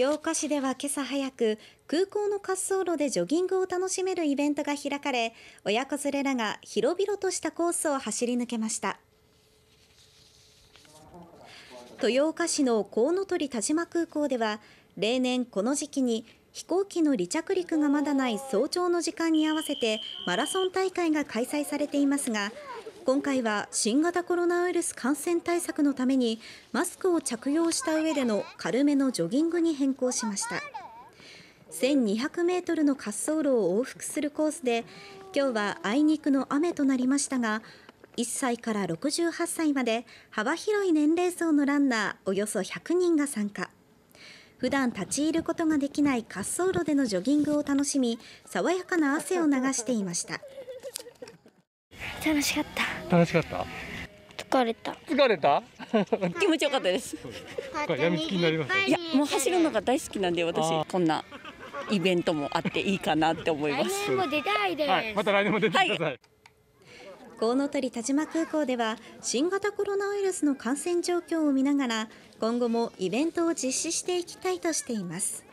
両岡市では今朝早く空港の滑走路でジョギングを楽しめるイベントが開かれ親子連れらが広々としたコースを走り抜けました豊岡市のコウノトリ田島空港では例年この時期に飛行機の離着陸がまだない早朝の時間に合わせてマラソン大会が開催されていますが今回は新型コロナウイルス感染対策のためにマスクを着用した上での軽めのジョギングに変更しました1200メートルの滑走路を往復するコースで今日はあいにくの雨となりましたが1歳から68歳まで幅広い年齢層のランナーおよそ100人が参加普段立ち入ることができない滑走路でのジョギングを楽しみ爽やかな汗を流していました楽しかった楽しかった疲れた疲れた気持ちよかったですやみつきになりますいやもう走るのが大好きなんで私こんなイベントもあっていいかなって思いますはい、また来年も出てください、はいコウノ田島空港では新型コロナウイルスの感染状況を見ながら今後もイベントを実施していきたいとしています。